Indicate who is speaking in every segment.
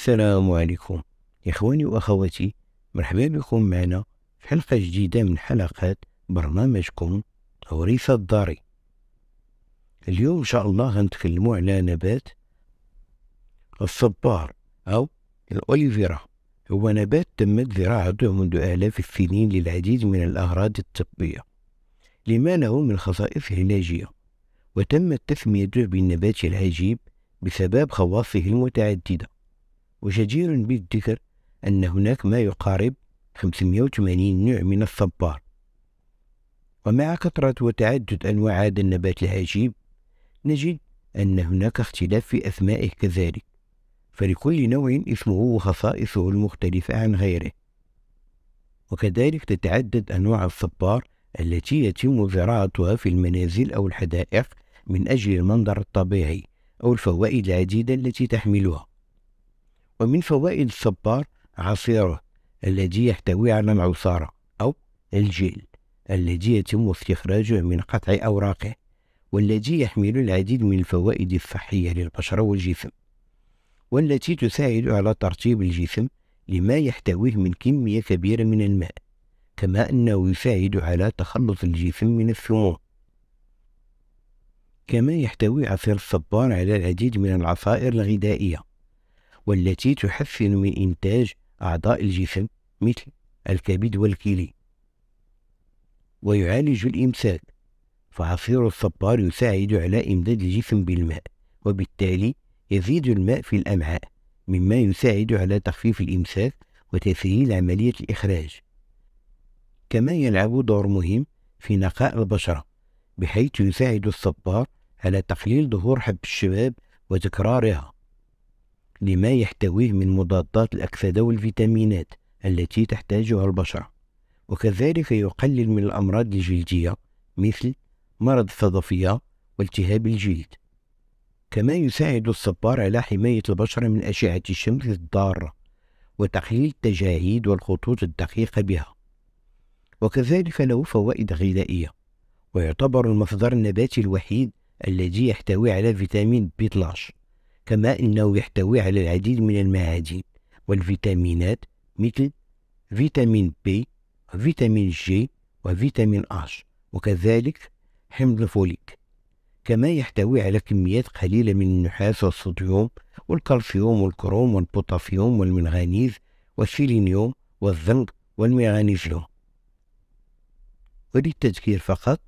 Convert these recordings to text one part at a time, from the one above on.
Speaker 1: السلام عليكم إخواني وأخواتي مرحبا بكم معنا في حلقة جديدة من حلقات برنامجكم وريث الداري اليوم إن شاء الله غنتكلموا على نبات الصبار أو الأوليفيرا هو نبات تمت زراعته منذ آلاف السنين للعديد من الأغراض الطبية لما له من خصائص علاجية وتمت تسميته بالنبات العجيب بسبب خواصه المتعددة وجدير بالذكر أن هناك ما يقارب 580 نوع من الصبار ومع كثرة وتعدد أنواع هذا النبات العجيب نجد أن هناك اختلاف في أسمائه كذلك فلكل نوع اسمه وخصائصه المختلفة عن غيره وكذلك تتعدد أنواع الصبار التي يتم زراعتها في المنازل أو الحدائق من أجل المنظر الطبيعي أو الفوائد العديدة التي تحملها ومن فوائد الصبار عصيره الذي يحتوي على العصارة أو الجيل الذي يتم استخراجه من قطع أوراقه والذي يحمل العديد من الفوائد الصحية للبشرة والجسم والتي تساعد على ترطيب الجسم لما يحتويه من كمية كبيرة من الماء كما أنه يساعد على تخلص الجسم من السموم كما يحتوي عصير الصبار على العديد من العصائر الغذائية والتي تحفن من إنتاج أعضاء الجسم مثل الكبد والكلي ويعالج الإمساك فعصير الصبار يساعد على إمداد الجسم بالماء وبالتالي يزيد الماء في الأمعاء مما يساعد على تخفيف الإمساك وتسهيل عملية الإخراج كما يلعب دور مهم في نقاء البشرة بحيث يساعد الصبار على تقليل ظهور حب الشباب وتكرارها لما يحتويه من مضادات الأكسدة والفيتامينات التي تحتاجها البشرة وكذلك يقلل من الأمراض الجلدية مثل مرض الصدفية والتهاب الجلد كما يساعد الصبار على حماية البشرة من أشعة الشمس الضارة وتقليل التجاعيد والخطوط الدقيقة بها وكذلك له فوائد غذائية ويعتبر المصدر النباتي الوحيد الذي يحتوي على فيتامين بي 12 كما أنه يحتوي على العديد من المعادن والفيتامينات مثل فيتامين بي وفيتامين جي وفيتامين آش وكذلك حمض الفوليك كما يحتوي على كميات قليلة من النحاس والصوديوم والكالسيوم والكروم والبوتاسيوم والمنغنيز والسيلينيوم والزنك والميغانيزيوم وللتذكير فقط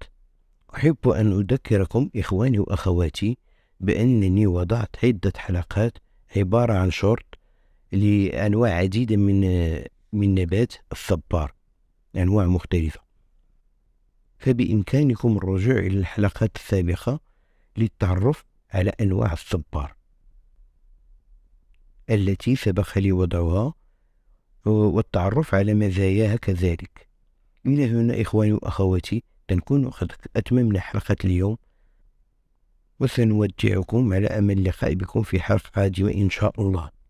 Speaker 1: أحب أن أذكركم إخواني وأخواتي بأنني وضعت عدة حلقات عبارة عن شورت لأنواع عديدة من من نبات الصبار أنواع مختلفة فبإمكانكم الرجوع إلى الحلقات السابقة للتعرف على أنواع الصبار التي سبق لي وضعها والتعرف على مزاياها كذلك إلى هنا إخواني وأخواتي نكون قد أتممنا حلقة اليوم وسنودعكم على أمل لقائكم بكم في حلقة قادمة إن شاء الله